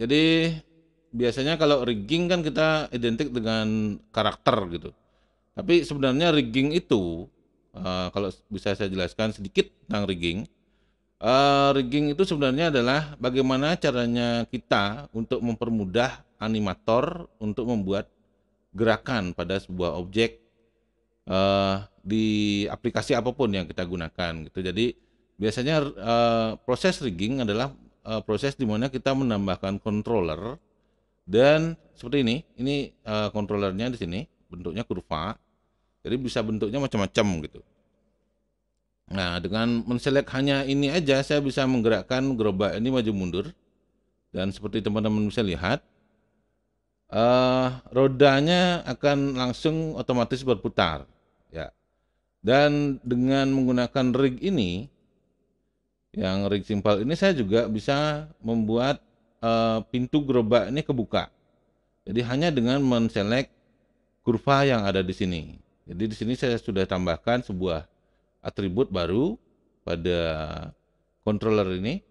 Jadi biasanya kalau rigging kan kita identik dengan karakter gitu. Tapi sebenarnya rigging itu uh, kalau bisa saya jelaskan sedikit tentang rigging. Uh, rigging itu sebenarnya adalah bagaimana caranya kita untuk mempermudah animator untuk membuat gerakan pada sebuah objek uh, di aplikasi apapun yang kita gunakan gitu. Jadi biasanya uh, proses rigging adalah uh, proses dimana kita menambahkan controller dan seperti ini ini uh, controllernya di sini bentuknya kurva jadi bisa bentuknya macam-macam gitu nah dengan menselek hanya ini aja saya bisa menggerakkan gerobak ini maju mundur dan seperti teman-teman bisa lihat uh, rodanya akan langsung otomatis berputar ya dan dengan menggunakan rig ini yang rig simpel ini saya juga bisa membuat uh, pintu gerobak ini kebuka jadi hanya dengan menselect kurva yang ada di sini jadi di sini saya sudah tambahkan sebuah atribut baru pada controller ini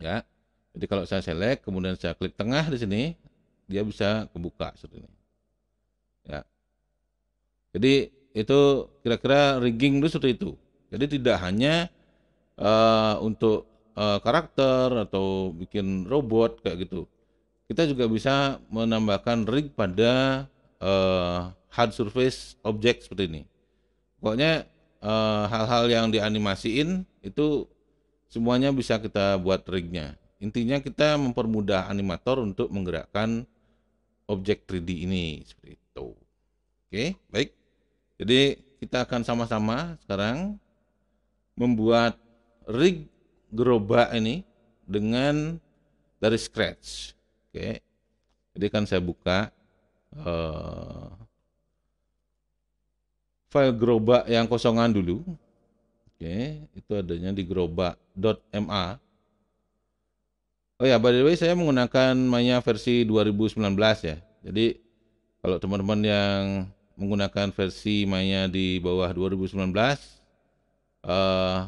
ya jadi kalau saya select kemudian saya klik tengah di sini dia bisa kebuka seperti ini ya jadi itu kira-kira rigging itu seperti itu jadi tidak hanya Eh, untuk uh, karakter atau bikin robot kayak gitu. Kita juga bisa menambahkan rig pada uh, hard surface object seperti ini. Pokoknya hal-hal uh, yang dianimasiin itu semuanya bisa kita buat rignya. Intinya kita mempermudah animator untuk menggerakkan objek 3D ini seperti itu. Oke, baik. Jadi kita akan sama-sama sekarang membuat rig gerobak ini dengan dari scratch. Oke. Okay. Jadi kan saya buka uh, file gerobak yang kosongan dulu. Oke, okay. itu adanya di gerobak.ma. Oh ya, by the way saya menggunakan Maya versi 2019 ya. Jadi kalau teman-teman yang menggunakan versi Maya di bawah 2019 eh uh,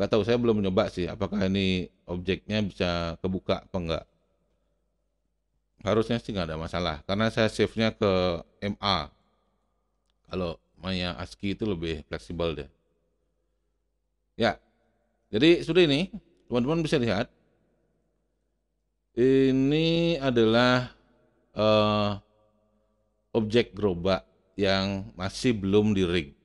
Gak tahu, saya belum mencoba sih apakah ini objeknya bisa kebuka apa enggak. Harusnya sih nggak ada masalah, karena saya save-nya ke MA. Kalau Maya ASCII itu lebih fleksibel deh. Ya, jadi sudah ini, teman-teman bisa lihat. Ini adalah uh, objek gerobak yang masih belum di rig.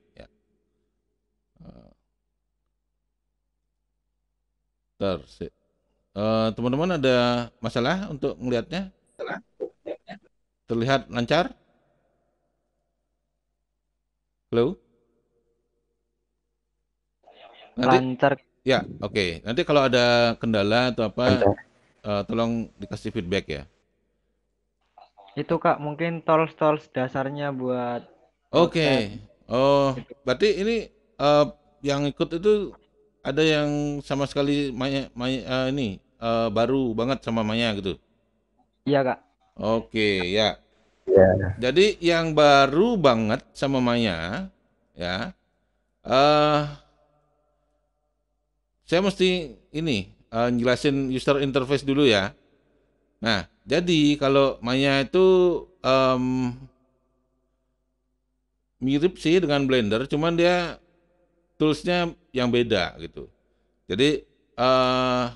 Terus uh, eh, teman-teman ada masalah untuk melihatnya? Terlihat lancar? Halo? Nanti, lancar. Ya, oke. Okay. Nanti kalau ada kendala atau apa, uh, tolong dikasih feedback ya. Itu kak, mungkin tools-tools dasarnya buat. Oke. Okay. Oh, berarti ini uh, yang ikut itu ada yang sama sekali Maya, Maya uh, ini uh, baru banget sama Maya gitu? Iya kak. Oke ya. Iya. Jadi yang baru banget sama Maya ya. Uh, saya mesti ini uh, jelasin user interface dulu ya. Nah, jadi kalau Maya itu um, mirip sih dengan Blender, cuman dia toolsnya yang beda gitu. Jadi uh,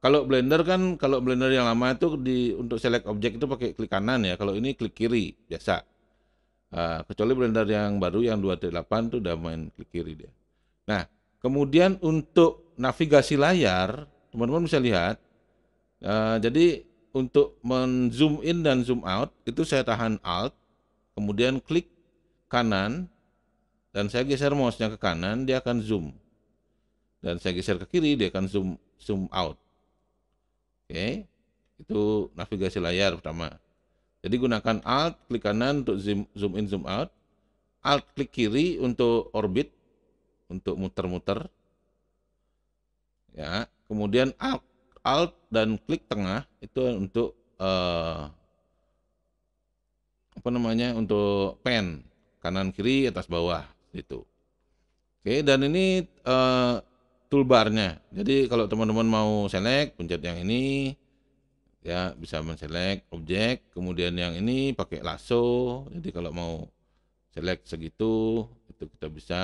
kalau Blender kan kalau Blender yang lama itu di untuk select objek itu pakai klik kanan ya. Kalau ini klik kiri biasa. Uh, kecuali Blender yang baru yang 28 itu udah main klik kiri dia. Nah, kemudian untuk navigasi layar, teman-teman bisa lihat uh, jadi untuk menzoom in dan zoom out itu saya tahan alt kemudian klik kanan dan saya geser mouse-nya ke kanan dia akan zoom dan saya geser ke kiri dia akan zoom zoom out oke okay. itu navigasi layar pertama jadi gunakan alt klik kanan untuk zoom zoom in zoom out alt klik kiri untuk orbit untuk muter-muter ya kemudian alt alt dan klik tengah itu untuk uh, apa namanya untuk pen kanan kiri atas bawah itu. Oke, dan ini uh, toolbarnya. Jadi kalau teman-teman mau select, pencet yang ini, ya bisa men-select objek, kemudian yang ini pakai lasso. Jadi kalau mau select segitu, itu kita bisa.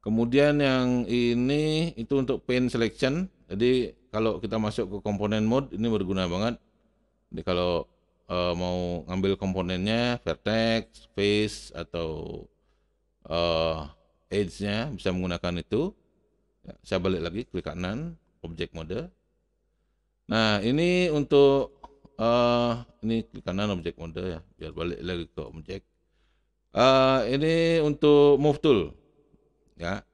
Kemudian yang ini itu untuk paint selection. Jadi kalau kita masuk ke komponen mode, ini berguna banget. Jadi kalau uh, mau ngambil komponennya, vertex, face, atau uh, eh, edge-nya bisa menggunakan itu. Ya, saya balik lagi klik kanan objek mode. Nah, ini untuk uh, ini klik kanan objek mode ya, biar balik lagi ke objek. Uh, ini untuk move tool ya.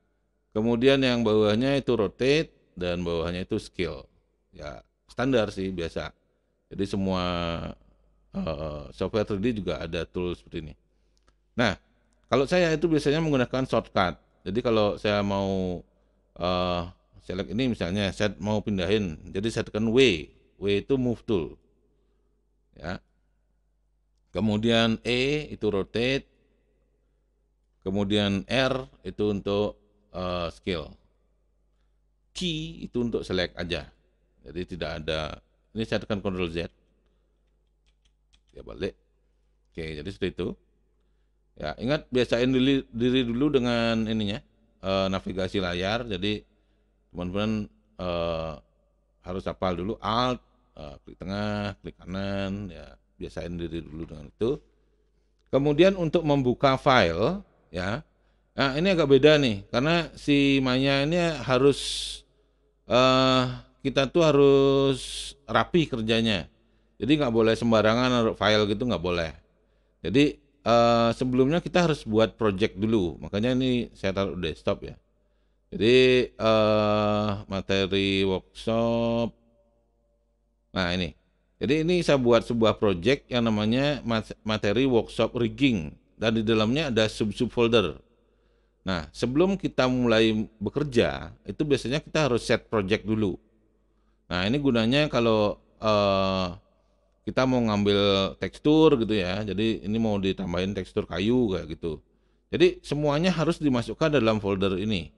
Kemudian yang bawahnya itu rotate dan bawahnya itu Scale. Ya, standar sih biasa. Jadi semua uh, software 3D juga ada tool seperti ini. Nah, kalau saya itu biasanya menggunakan shortcut. Jadi kalau saya mau uh, select ini misalnya, saya mau pindahin, jadi saya tekan W. W itu move tool. Ya. Kemudian E itu rotate. Kemudian R itu untuk uh, scale. Key itu untuk select aja. Jadi tidak ada ini saya tekan Ctrl Z. ya balik. Oke, jadi seperti itu. Ya, ingat biasain diri, diri dulu dengan ininya uh, navigasi layar. Jadi teman-teman uh, harus hafal dulu alt, uh, klik tengah, klik kanan, ya biasain diri dulu dengan itu. Kemudian untuk membuka file, ya. Nah, ini agak beda nih karena si Maya ini harus uh, kita tuh harus rapi kerjanya. Jadi nggak boleh sembarangan naruh file gitu nggak boleh. Jadi Eh, sebelumnya kita harus buat project dulu. Makanya ini saya taruh desktop ya. Jadi uh, materi workshop. Nah ini. Jadi ini saya buat sebuah project yang namanya materi workshop rigging dan di dalamnya ada sub-sub folder. Nah, sebelum kita mulai bekerja, itu biasanya kita harus set project dulu. Nah, ini gunanya kalau uh, kita mau ngambil tekstur gitu ya jadi ini mau ditambahin tekstur kayu kayak gitu jadi semuanya harus dimasukkan dalam folder ini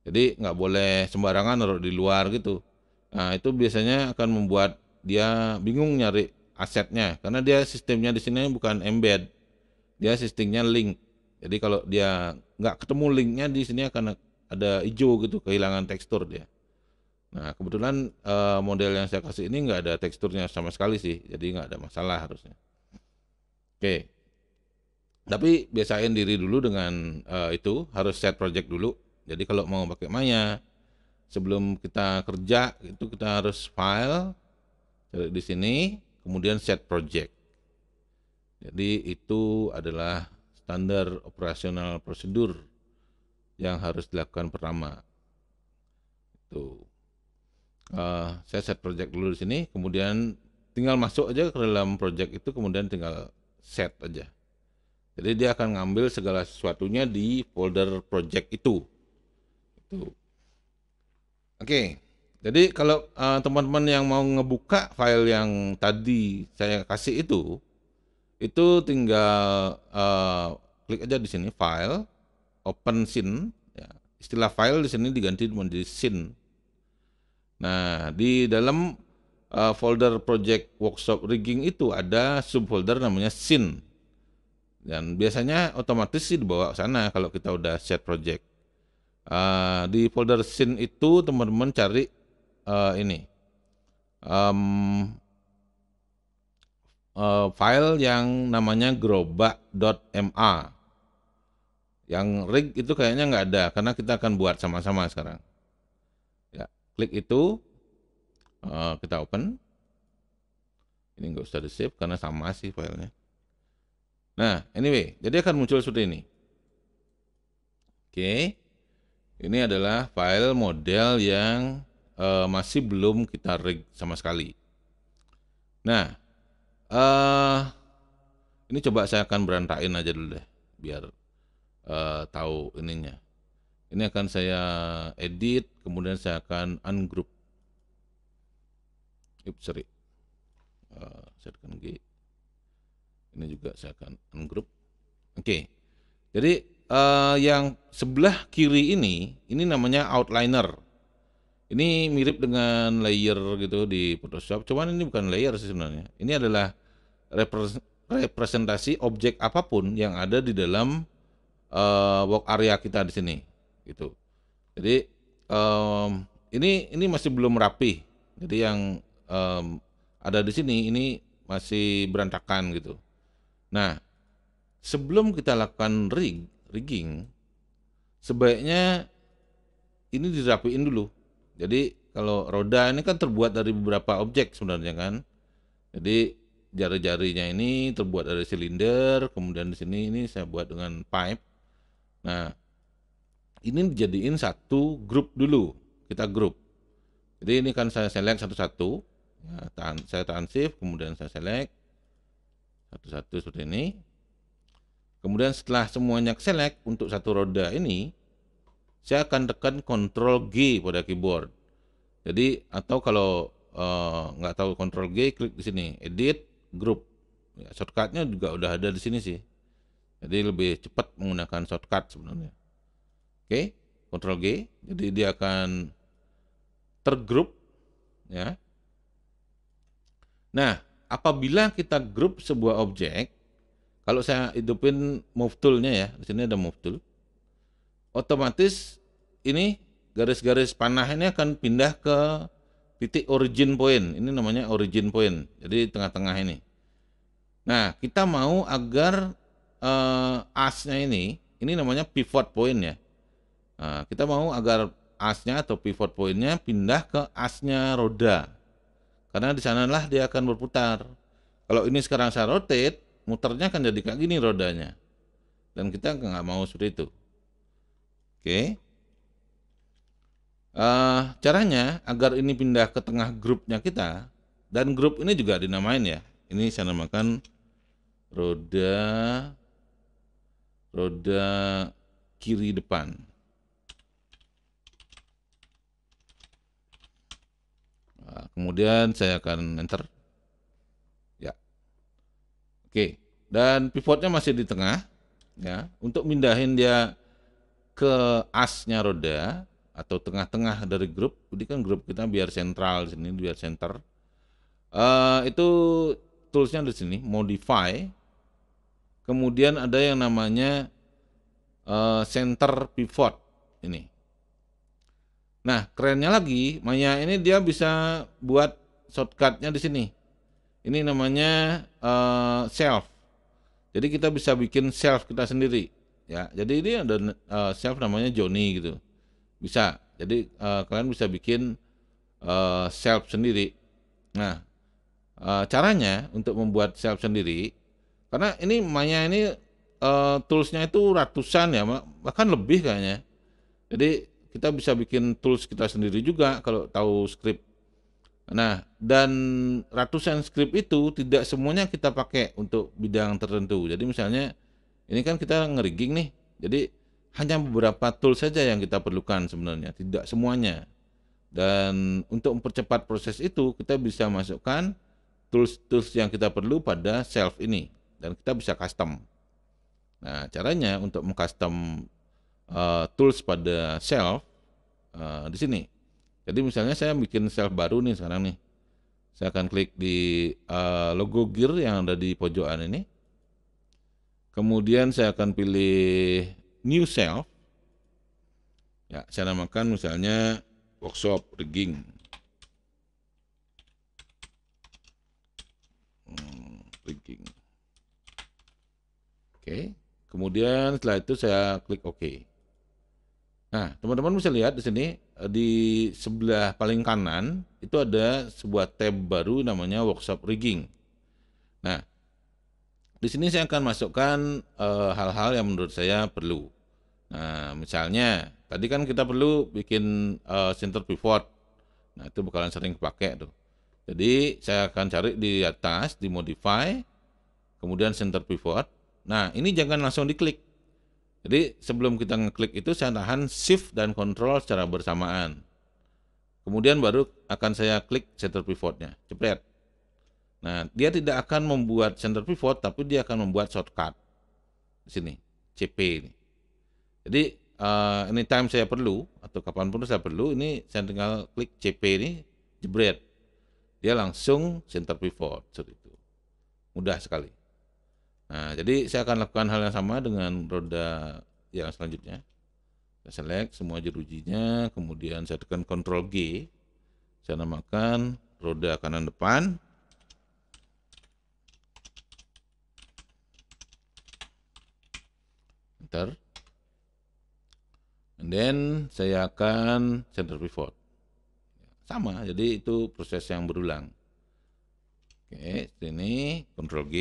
jadi nggak boleh sembarangan naruh di luar gitu nah itu biasanya akan membuat dia bingung nyari asetnya karena dia sistemnya di sini bukan embed dia sistemnya link jadi kalau dia nggak ketemu linknya di sini akan ada hijau gitu kehilangan tekstur dia Nah kebetulan uh, model yang saya kasih ini nggak ada teksturnya sama sekali sih, jadi nggak ada masalah harusnya. Oke, tapi biasain diri dulu dengan uh, itu harus set project dulu. Jadi kalau mau pakai Maya, sebelum kita kerja itu kita harus file cari di sini, kemudian set project. Jadi itu adalah standar operasional prosedur yang harus dilakukan pertama. Tuh. Eh, saya set project dulu di sini, kemudian tinggal masuk aja ke dalam project itu, kemudian tinggal set aja. Jadi dia akan ngambil segala sesuatunya di folder project itu. Itu. Oke. Okay. Jadi kalau teman eh, teman-teman yang mau ngebuka file yang tadi saya kasih itu, itu tinggal uh, klik aja di sini file, open scene. Ya. Istilah file di sini diganti menjadi scene Nah, di dalam uh, folder project workshop rigging itu ada subfolder namanya scene. Dan biasanya otomatis sih dibawa ke sana kalau kita udah set project. Uh, di folder scene itu teman-teman cari uh, ini. Um, uh, file yang namanya grobak.ma yang rig itu kayaknya nggak ada karena kita akan buat sama-sama sekarang klik itu eh, kita open ini nggak usah di save karena sama sih filenya nah anyway jadi akan muncul seperti ini oke okay. ini adalah file model yang uh, masih belum kita rig sama sekali nah uh, ini coba saya akan berantain aja dulu deh biar uh, tahu ininya ini akan saya edit, kemudian saya akan ungroup. Oops, sorry. Eh, saya akan G. Ini juga saya akan ungroup. Oke. Okay. Jadi eh, yang sebelah kiri ini, ini namanya outliner. Ini mirip dengan layer gitu di Photoshop, cuman ini bukan layer sih sebenarnya. Ini adalah representasi objek apapun yang ada di dalam uh, work area kita di sini gitu. Jadi um, ini ini masih belum rapi. Jadi yang um, ada di sini ini masih berantakan gitu. Nah, sebelum kita lakukan rig rigging, sebaiknya ini dirapiin dulu. Jadi kalau roda ini kan terbuat dari beberapa objek sebenarnya kan. Jadi jari-jarinya ini terbuat dari silinder, kemudian di sini ini saya buat dengan pipe. Nah, ini dijadiin satu grup dulu kita grup jadi ini kan saya select satu-satu ya, saya tahan shift kemudian saya select satu-satu seperti ini kemudian setelah semuanya select untuk satu roda ini saya akan tekan Ctrl G pada keyboard jadi atau kalau uh, nggak tahu Ctrl G klik di sini edit group ya, shortcutnya juga udah ada di sini sih jadi lebih cepat menggunakan shortcut sebenarnya Oke, Ctrl G. Jadi dia akan tergrup. ya. Nah, apabila kita grup sebuah objek, kalau saya hidupin move tool-nya ya, di sini ada move tool. Otomatis ini garis-garis panah ini akan pindah ke titik origin point. Ini namanya origin point. Jadi tengah-tengah ini. Nah, kita mau agar uh, asnya ini, ini namanya pivot point ya. Nah, kita mau agar asnya atau pivot pointnya pindah ke asnya roda karena di sanalah dia akan berputar kalau ini sekarang saya rotate muternya akan jadi kayak gini rodanya dan kita nggak mau seperti itu oke okay. uh, eh, caranya agar ini pindah ke tengah grupnya kita dan grup ini juga dinamain ya ini saya namakan roda roda kiri depan Nah, kemudian saya akan enter ya oke dan pivotnya masih di tengah ya untuk mindahin dia ke asnya roda atau tengah-tengah dari grup jadi kan grup kita biar sentral di sini biar center uh, itu toolsnya di sini modify kemudian ada yang namanya uh, center pivot ini Nah, kerennya lagi Maya ini dia bisa buat shortcutnya di sini. Ini namanya uh, self. Jadi kita bisa bikin self kita sendiri, ya. Jadi ini ada uh, self namanya Johnny gitu. Bisa. Jadi uh, kalian bisa bikin uh, self sendiri. Nah, uh, caranya untuk membuat self sendiri, karena ini Maya ini uh, toolsnya itu ratusan ya, bahkan lebih kayaknya. Jadi kita bisa bikin tools kita sendiri juga kalau tahu script. Nah, dan ratusan script itu tidak semuanya kita pakai untuk bidang tertentu. Jadi misalnya ini kan kita ngerigging nih. Jadi hanya beberapa tool saja yang kita perlukan sebenarnya, tidak semuanya. Dan untuk mempercepat proses itu kita bisa masukkan tools-tools yang kita perlu pada self ini dan kita bisa custom. Nah, caranya untuk mengcustom uh, tools pada shelf uh, di sini. Jadi misalnya saya bikin shelf baru nih sekarang nih. Saya akan klik di uh, logo gear yang ada di pojokan ini. Kemudian saya akan pilih new shelf. Ya, saya namakan misalnya workshop rigging. Hmm, rigging. Oke, okay. kemudian setelah itu saya klik OK. Nah, teman-teman bisa lihat di sini eh, di sebelah paling kanan itu ada sebuah tab baru namanya workshop rigging. Nah, di sini saya akan masukkan eh, hal-hal e, yang menurut saya perlu. Nah, misalnya tadi kan kita perlu bikin e, center pivot. Nah, itu bakalan sering kepake tuh. Jadi, saya akan cari di atas di modify kemudian center pivot. Nah, ini jangan langsung diklik jadi sebelum kita ngeklik itu saya tahan shift dan control secara bersamaan. Kemudian baru akan saya klik center pivotnya, jebret. Nah, dia tidak akan membuat center pivot, tapi dia akan membuat shortcut. Di sini, CP ini. Jadi, uh, eh, anytime saya perlu, atau kapanpun saya perlu, ini saya tinggal klik CP ini, jebret. Dia langsung center pivot. Seperti itu. Mudah sekali. Nah, jadi saya akan lakukan hal yang sama dengan roda yang selanjutnya. Saya select semua jerujinya, kemudian saya tekan Ctrl G. Saya namakan roda kanan depan. Enter. And then saya akan center pivot. Sama, jadi itu proses yang berulang. Oke, sini Ctrl G,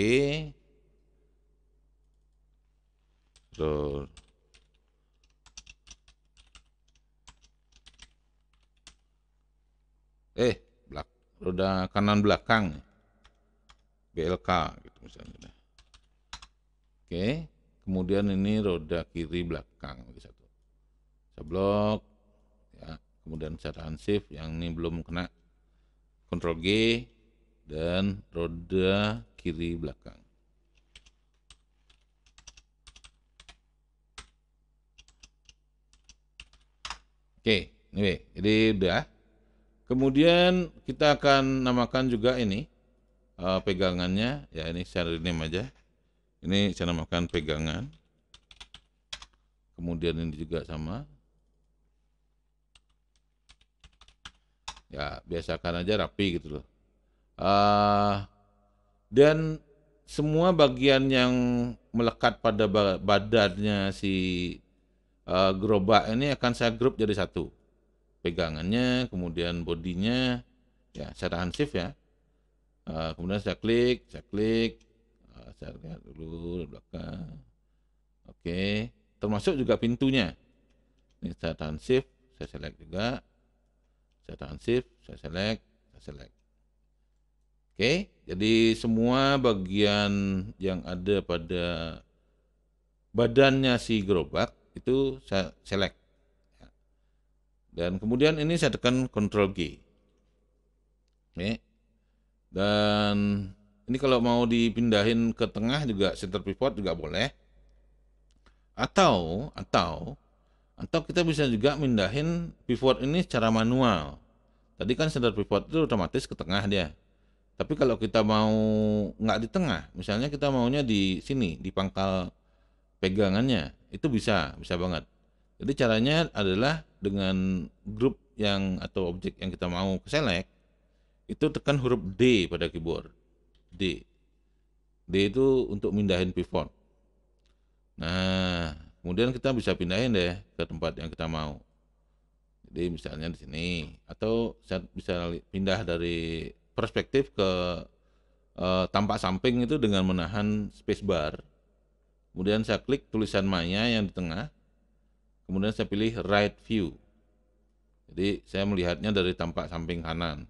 eh belak roda kanan belakang BLK gitu misalnya. Oke, kemudian ini roda kiri belakang lagi satu. Saya blok ya, kemudian cara shift yang ini belum kena. Ctrl G dan roda kiri belakang. Oke, ini, ini udah. Kemudian kita akan namakan juga ini uh, pegangannya, ya ini saya rename aja. Ini saya namakan pegangan. Kemudian ini juga sama. Ya, biasakan aja rapi gitu loh. Uh, dan semua bagian yang melekat pada badannya si uh, gerobak ini akan saya grup jadi satu. Pegangannya, kemudian bodinya, ya saya tahan shift ya. Uh, kemudian saya klik, saya klik, uh, saya lihat dulu belakang. Oke, okay. termasuk juga pintunya. Ini saya tahan shift, saya select juga. Saya tahan shift, saya select, saya select. Oke, okay. jadi semua bagian yang ada pada badannya si gerobak itu saya select. Dan kemudian ini saya tekan Ctrl G. Oke. Dan ini kalau mau dipindahin ke tengah juga center pivot juga boleh. Atau atau atau kita bisa juga mindahin pivot ini secara manual. Tadi kan center pivot itu otomatis ke tengah dia. Tapi kalau kita mau nggak di tengah, misalnya kita maunya di sini, di pangkal pegangannya, itu bisa bisa banget jadi caranya adalah dengan grup yang atau objek yang kita mau select itu tekan huruf D pada keyboard D D itu untuk mindahin pivot nah kemudian kita bisa pindahin deh ke tempat yang kita mau jadi misalnya di sini atau bisa pindah dari perspektif ke uh, tampak samping itu dengan menahan spacebar Kemudian saya klik tulisan Maya yang di tengah. Kemudian saya pilih right view. Jadi saya melihatnya dari tampak samping kanan.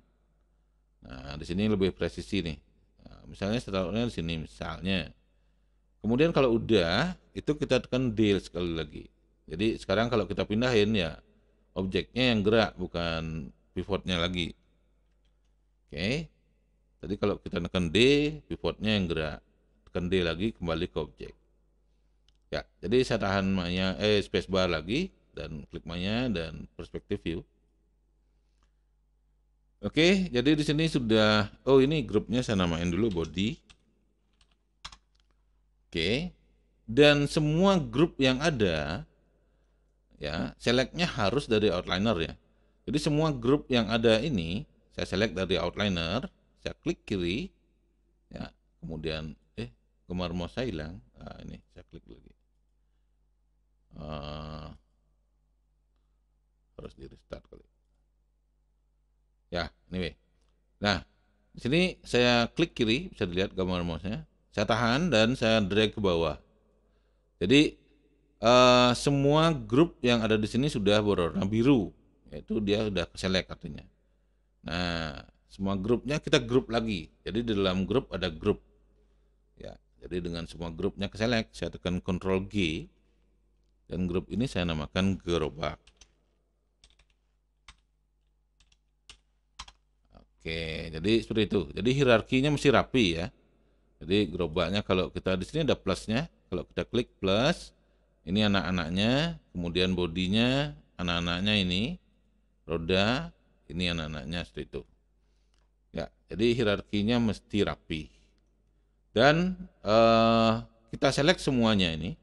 Nah, di sini lebih presisi nih. Nah, misalnya saya taruhnya di sini misalnya. Kemudian kalau udah, itu kita tekan deal sekali lagi. Jadi sekarang kalau kita pindahin ya objeknya yang gerak bukan pivotnya lagi. Oke. Okay. Tadi kalau kita tekan D, pivotnya yang gerak. Tekan D lagi kembali ke objek. Ya, jadi saya tahan maya, eh spacebar lagi dan klik maya dan perspektif view. Oke, jadi di sini sudah oh ini grupnya saya namain dulu body. Oke. Dan semua grup yang ada ya, selectnya harus dari outliner ya. Jadi semua grup yang ada ini saya select dari outliner, saya klik kiri ya, kemudian eh kemar mau saya hilang. Nah, ini saya klik lagi uh, harus di restart kali ya anyway nah di sini saya klik kiri bisa dilihat gambar mouse-nya saya tahan dan saya drag ke bawah jadi uh, semua grup yang ada di sini sudah berwarna biru yaitu dia sudah select artinya nah semua grupnya kita grup lagi jadi di dalam grup ada grup ya jadi dengan semua grupnya keselek select saya tekan Ctrl G dan grup ini saya namakan gerobak. Oke, jadi seperti itu. Jadi hierarkinya mesti rapi ya. Jadi gerobaknya kalau kita di sini ada plusnya, kalau kita klik plus, ini anak-anaknya, kemudian bodinya, anak-anaknya ini, roda, ini anak-anaknya seperti itu. Ya, jadi hierarkinya mesti rapi. Dan uh, kita select semuanya ini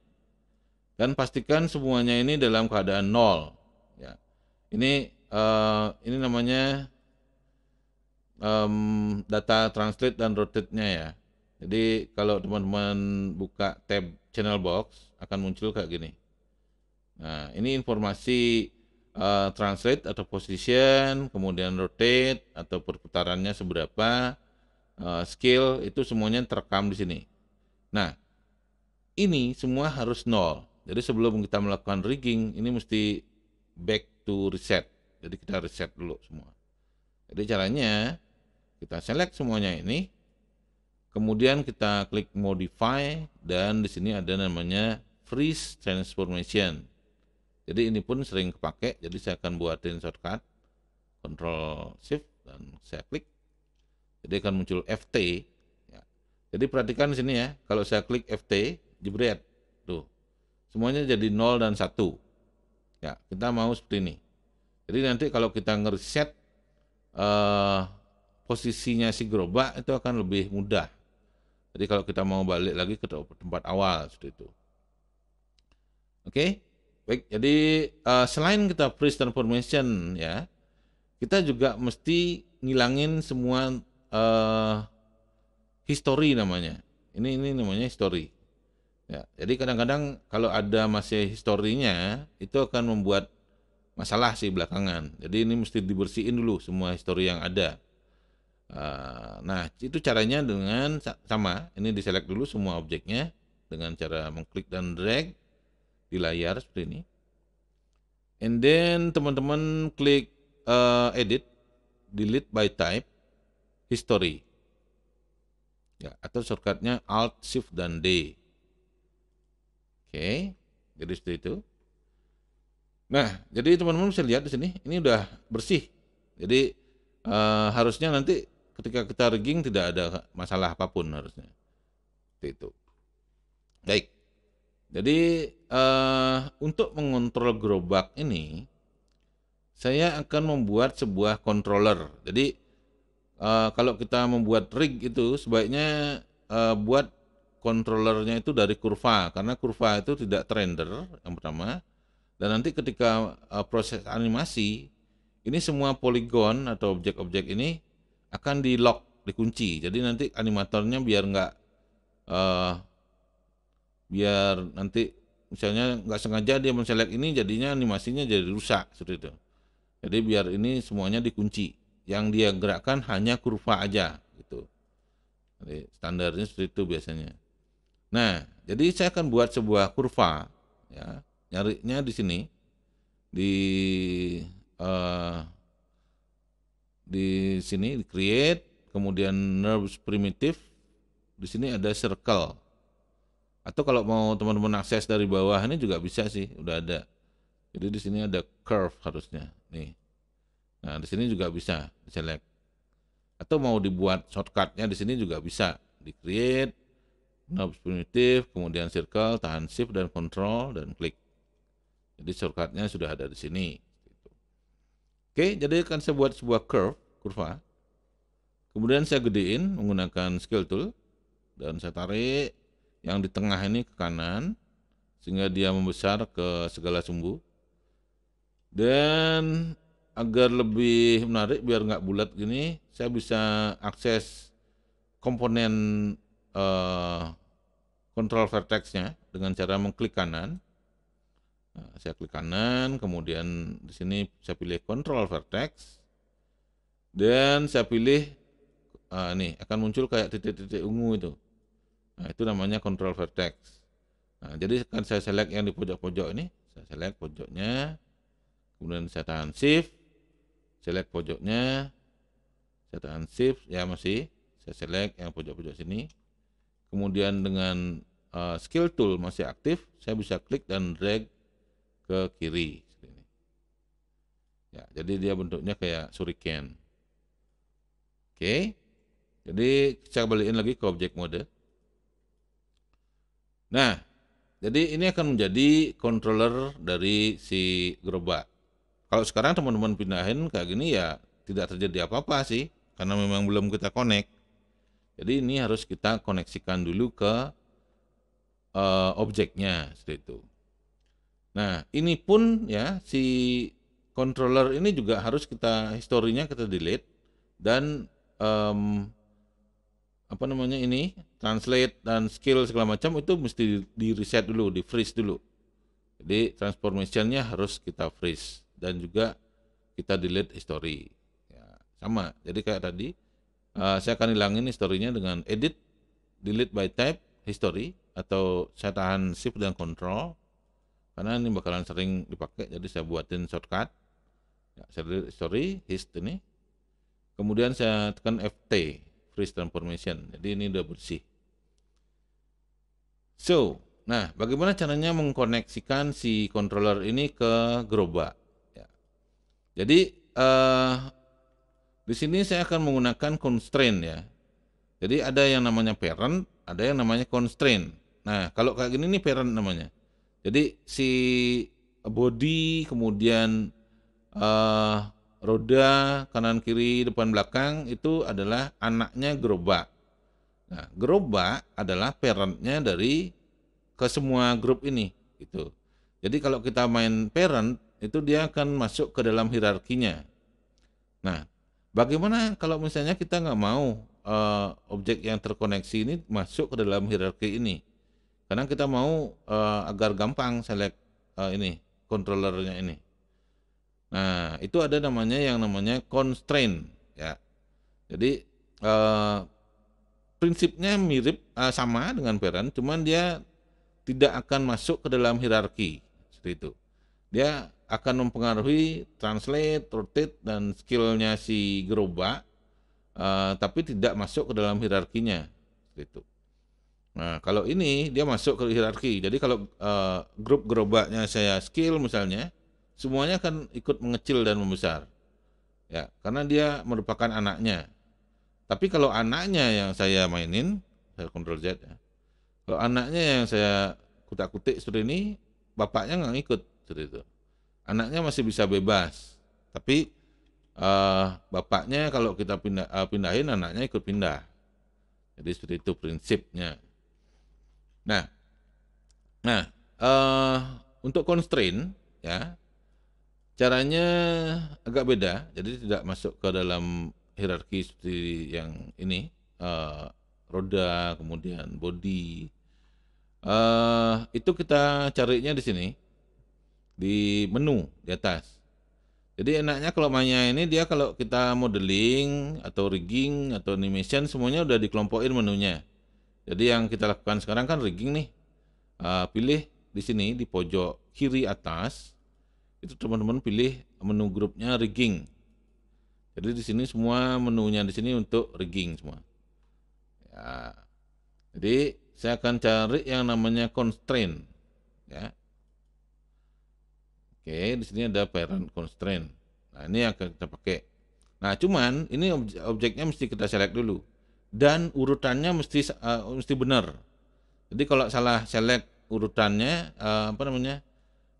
dan pastikan semuanya ini dalam keadaan nol. Ya. Ini uh, ini namanya um, data translate dan rotate-nya ya. Jadi kalau teman-teman buka tab channel box akan muncul kayak gini. Nah, ini informasi uh, translate atau position, kemudian rotate atau perputarannya seberapa, uh, scale itu semuanya terekam di sini. Nah, ini semua harus nol. Jadi sebelum kita melakukan rigging, ini mesti back to reset. Jadi kita reset dulu semua. Jadi caranya kita select semuanya ini, kemudian kita klik modify dan di sini ada namanya freeze transformation. Jadi ini pun sering kepake, jadi saya akan buatin shortcut control Shift dan saya klik. Jadi akan muncul FT. Ya. Jadi perhatikan di sini ya, kalau saya klik FT, jebret semuanya jadi 0 dan 1 ya kita mau seperti ini jadi nanti kalau kita ngereset uh, posisinya si gerobak itu akan lebih mudah jadi kalau kita mau balik lagi ke tempat awal seperti itu oke okay? baik jadi uh, selain kita freeze transformation ya kita juga mesti ngilangin semua uh, history namanya ini ini namanya history Ya, jadi kadang-kadang kalau ada masih historinya itu akan membuat masalah sih belakangan. Jadi ini mesti dibersihin dulu semua histori yang ada. Ah, nah itu caranya dengan sama, ini diselek dulu semua objeknya dengan cara mengklik dan drag di layar seperti ini. And then teman-teman klik uh, edit, delete by type, history. Ya, atau shortcutnya Alt Shift dan D Oke, jadi seperti itu. Nah, jadi teman-teman bisa lihat di sini, ini udah bersih. Jadi uh, harusnya nanti ketika kita rigging tidak ada masalah apapun harusnya. Seperti itu. Baik. Jadi uh, untuk mengontrol gerobak ini, saya akan membuat sebuah controller. Jadi uh, kalau kita membuat rig itu sebaiknya uh, buat kontrolernya itu dari kurva karena kurva itu tidak trender yang pertama dan nanti ketika uh, proses animasi ini semua poligon atau objek-objek ini akan di lock dikunci jadi nanti animatornya biar nggak uh, biar nanti misalnya nggak sengaja dia menselek ini jadinya animasinya jadi rusak seperti itu jadi biar ini semuanya dikunci yang dia gerakkan hanya kurva aja gitu jadi standarnya seperti itu biasanya Nah, jadi saya akan buat sebuah kurva ya. Nyarinya di sini di uh, di sini di create kemudian nerves primitive di sini ada circle atau kalau mau teman-teman akses dari bawah ini juga bisa sih udah ada jadi di sini ada curve harusnya nih nah di sini juga bisa select atau mau dibuat shortcutnya di sini juga bisa di create nabs hmm. primitif, kemudian circle, tahan shift dan control dan klik. Jadi shortcutnya sudah ada di sini. Gitu. Oke, jadi akan saya buat sebuah curve, kurva. Kemudian saya gedein menggunakan skill tool dan saya tarik yang di tengah ini ke kanan sehingga dia membesar ke segala sumbu. Dan agar lebih menarik biar nggak bulat gini, saya bisa akses komponen uh, kontrol vertexnya dengan cara mengklik kanan. Nah, saya klik kanan, kemudian di sini saya pilih kontrol vertex dan saya pilih uh, eh, nih akan muncul kayak titik-titik ungu itu. Nah, itu namanya kontrol vertex. Nah, jadi akan saya select yang di pojok-pojok ini, saya select pojoknya, kemudian saya tahan shift, select pojoknya, saya tahan shift, ya masih, saya select yang pojok-pojok sini, kemudian dengan uh, skill tool masih aktif, saya bisa klik dan drag ke kiri. Ya, jadi dia bentuknya kayak suriken. Oke, jadi saya balikin lagi ke objek mode. Nah, jadi ini akan menjadi controller dari si gerobak. Kalau sekarang teman-teman pindahin kayak gini ya tidak terjadi apa-apa sih, karena memang belum kita connect. Jadi ini harus kita koneksikan dulu ke uh, objeknya seperti itu. Nah, ini pun ya si controller ini juga harus kita historinya kita delete dan um, apa namanya ini translate dan skill segala macam itu mesti di reset dulu, di freeze dulu. Jadi transformationnya harus kita freeze dan juga kita delete history. Ya, sama. Jadi kayak tadi uh, saya akan hilangin historinya dengan edit delete by type history atau saya tahan shift dan control karena ini bakalan sering dipakai jadi saya buatin shortcut ya, saya delete history hist ini kemudian saya tekan FT freeze transformation jadi ini udah bersih so nah bagaimana caranya mengkoneksikan si controller ini ke gerobak? ya. jadi uh, di sini saya akan menggunakan constraint ya. Jadi ada yang namanya parent, ada yang namanya constraint. Nah, kalau kayak gini ini parent namanya. Jadi si body kemudian uh, roda kanan kiri depan belakang itu adalah anaknya gerobak. Nah, gerobak adalah parentnya dari ke semua grup ini itu Jadi kalau kita main parent itu dia akan masuk ke dalam hierarkinya. Nah, Bagaimana kalau misalnya kita nggak mau uh, objek yang terkoneksi ini masuk ke dalam hierarki ini? Karena kita mau uh, agar gampang select uh, ini controllernya ini. Nah itu ada namanya yang namanya constraint ya. Jadi uh, prinsipnya mirip uh, sama dengan parent, cuman dia tidak akan masuk ke dalam hierarki seperti itu. Dia akan mempengaruhi translate, rotate dan skillnya si gerobak, uh, eh, tapi tidak masuk ke dalam hierarkinya, gitu. Nah kalau ini dia masuk ke hierarki, jadi kalau uh, grup gerobaknya saya skill misalnya, semuanya akan ikut mengecil dan membesar, ya karena dia merupakan anaknya. Tapi kalau anaknya yang saya mainin, saya kontrol Z ya. Kalau anaknya yang saya kutak-kutik seperti ini, bapaknya nggak ikut, seperti itu anaknya masih bisa bebas tapi uh, bapaknya kalau kita pindah, uh, pindahin anaknya ikut pindah jadi seperti itu prinsipnya nah nah uh, untuk constraint ya caranya agak beda jadi tidak masuk ke dalam hierarki seperti yang ini uh, roda kemudian body uh, itu kita carinya di sini di menu di atas. Jadi enaknya kalau mainnya ini dia kalau kita modeling atau rigging atau animation semuanya udah dikelompokin menunya. Jadi yang kita lakukan sekarang kan rigging nih. Uh, pilih di sini di pojok kiri atas itu teman-teman pilih menu grupnya rigging. Jadi di sini semua menunya di sini untuk rigging semua. Ya. Jadi saya akan cari yang namanya constraint ya. Oke, di sini ada parent constraint. Nah, ini yang kita pakai. Nah, cuman ini obj objeknya mesti kita select dulu dan urutannya mesti uh, mesti benar. Jadi kalau salah select urutannya uh, apa namanya?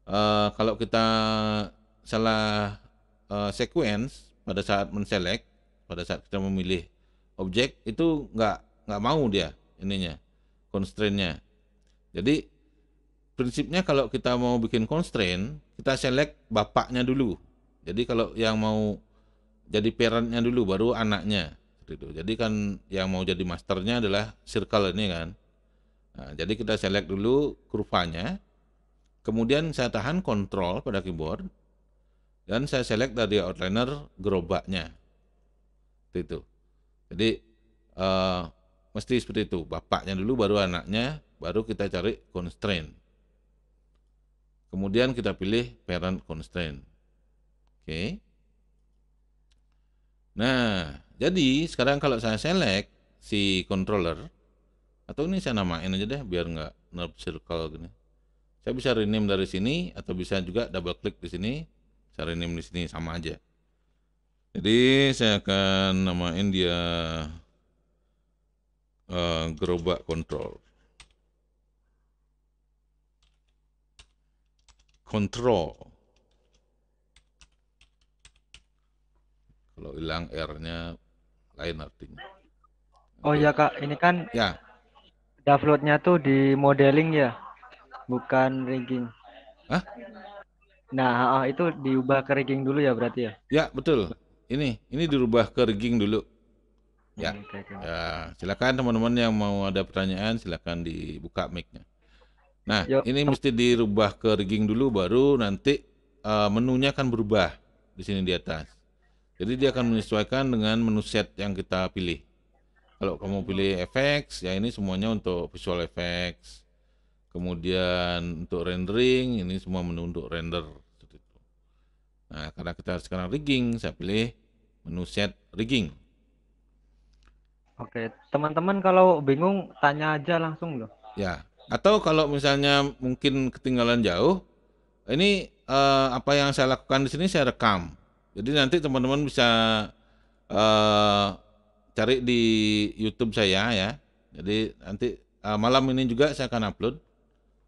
Uh, kalau kita salah uh, sequence pada saat menselect, pada saat kita memilih objek itu nggak nggak mau dia ininya constraintnya. Jadi prinsipnya kalau kita mau bikin constraint kita select bapaknya dulu. Jadi kalau yang mau jadi parentnya dulu baru anaknya gitu. Jadi kan yang mau jadi masternya adalah circle ini kan. Nah, jadi kita select dulu kurvanya. Kemudian saya tahan kontrol pada keyboard dan saya select dari outliner gerobaknya. Itu. Jadi uh, mesti seperti itu, bapaknya dulu baru anaknya, baru kita cari constraint. Kemudian kita pilih parent constraint. Oke. Okay. Nah, jadi sekarang kalau saya select si controller atau ini saya namain aja deh biar nggak nerf circle gini. Saya bisa rename dari sini atau bisa juga double klik di sini. Saya rename di sini sama aja. Jadi saya akan namain dia uh, gerobak control. control. Kalau hilang R-nya lain artinya. Oh ya Kak, ini kan ya. downloadnya tuh di modeling ya, bukan rigging. Hah? Nah, itu diubah ke rigging dulu ya berarti ya? Ya, betul. Ini ini dirubah ke rigging dulu. Ya. Ya, silakan teman-teman yang mau ada pertanyaan silakan dibuka mic-nya. Nah, Yo. ini mesti dirubah ke rigging dulu baru nanti uh, menunya akan berubah di sini di atas. Jadi dia akan menyesuaikan dengan menu set yang kita pilih. Kalau kamu pilih effects, ya ini semuanya untuk visual effects. Kemudian untuk rendering, ini semua menu untuk render. Nah, karena kita sekarang rigging, saya pilih menu set rigging. Oke, teman-teman kalau bingung tanya aja langsung loh. Ya, atau kalau misalnya mungkin ketinggalan jauh, ini uh, apa yang saya lakukan di sini saya rekam. Jadi nanti teman-teman bisa uh, cari di YouTube saya ya. Jadi nanti uh, malam ini juga saya akan upload.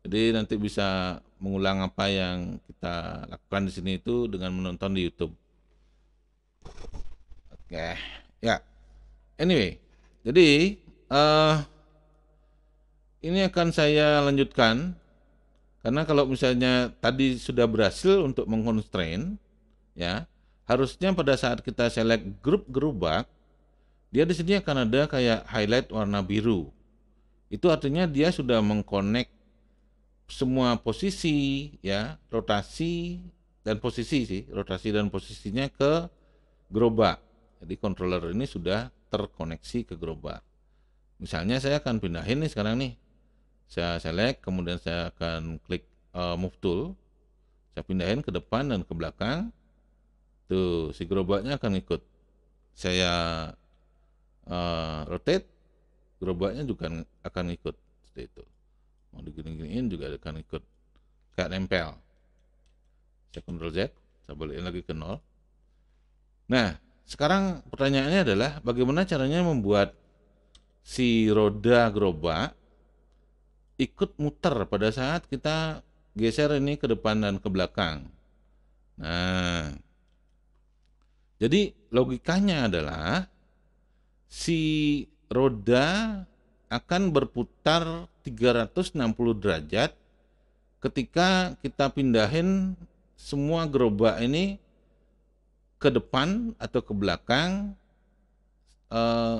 Jadi nanti bisa mengulang apa yang kita lakukan di sini itu dengan menonton di YouTube. Oke, okay. ya. Yeah. Anyway, jadi uh, ini akan saya lanjutkan karena kalau misalnya tadi sudah berhasil untuk mengconstrain ya harusnya pada saat kita select grup gerobak dia di sini akan ada kayak highlight warna biru itu artinya dia sudah mengkonek semua posisi ya rotasi dan posisi sih rotasi dan posisinya ke gerobak jadi controller ini sudah terkoneksi ke gerobak misalnya saya akan pindahin nih sekarang nih saya select, kemudian saya akan klik uh, move tool. Saya pindahin ke depan dan ke belakang. Tuh, si gerobaknya akan ikut. Saya uh, rotate, gerobaknya juga akan ikut. Seperti itu. Mau digini-giniin juga akan ikut. Kayak nempel. Saya control Z, saya balikin lagi ke nol. Nah, sekarang pertanyaannya adalah bagaimana caranya membuat si roda gerobak ikut muter pada saat kita geser ini ke depan dan ke belakang. Nah, jadi logikanya adalah si roda akan berputar 360 derajat ketika kita pindahin semua gerobak ini ke depan atau ke belakang eh,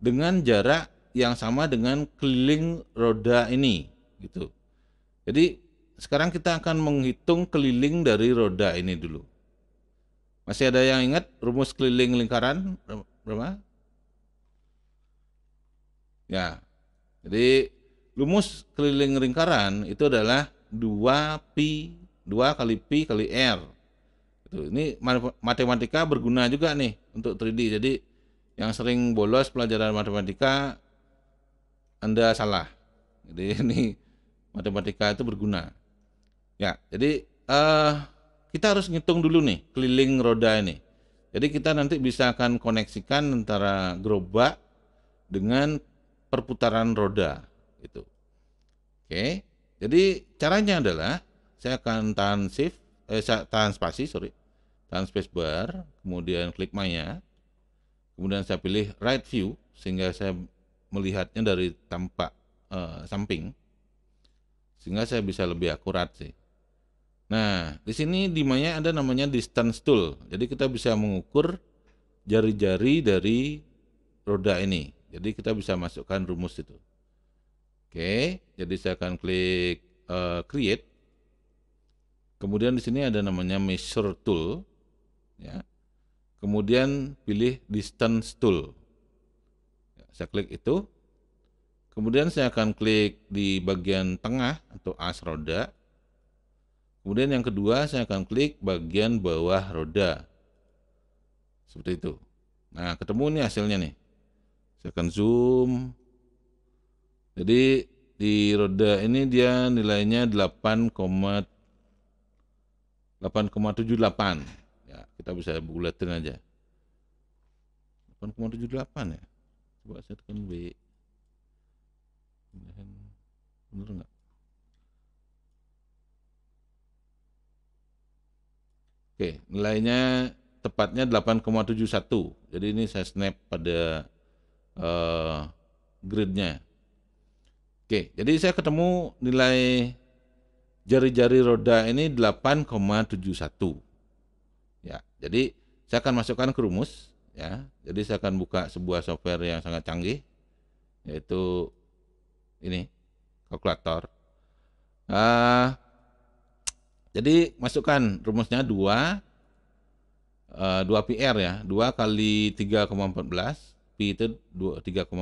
dengan jarak yang sama dengan keliling roda ini gitu. Jadi sekarang kita akan menghitung keliling dari roda ini dulu. Masih ada yang ingat rumus keliling lingkaran berapa? Ya. Jadi rumus keliling lingkaran itu adalah 2 pi 2 kali pi kali r. Itu ini matematika berguna juga nih untuk 3D. Jadi yang sering bolos pelajaran matematika anda salah. Jadi ini matematika itu berguna. Ya, jadi uh, kita harus ngitung dulu nih keliling roda ini. Jadi kita nanti bisa akan koneksikan antara gerobak dengan perputaran roda itu. Oke. Jadi caranya adalah saya akan tahan shift eh tahan spasi, sorry. Tahan space bar, kemudian klik maya. Kemudian saya pilih right view sehingga saya melihatnya dari tampak uh, samping sehingga saya bisa lebih akurat sih. Nah, di sini dimanya ada namanya distance tool. Jadi kita bisa mengukur jari-jari dari roda ini. Jadi kita bisa masukkan rumus itu. Oke, jadi saya akan klik uh, create. Kemudian di sini ada namanya measure tool ya. Kemudian pilih distance tool. Saya klik itu. Kemudian saya akan klik di bagian tengah atau as roda. Kemudian yang kedua saya akan klik bagian bawah roda. Seperti itu. Nah, ketemu nih hasilnya nih. Saya akan zoom. Jadi di roda ini dia nilainya 8,78 ya kita bisa buletin aja 8,78 ya coba set tekan W bener nggak oke nilainya tepatnya 8,71 jadi ini saya snap pada uh, gridnya oke jadi saya ketemu nilai jari-jari roda ini 8,71 ya jadi saya akan masukkan ke rumus ya. Jadi saya akan buka sebuah software yang sangat canggih yaitu ini kalkulator. Uh, jadi masukkan rumusnya 2 uh, 2 PR ya, 2 kali 3,14 P itu 3,14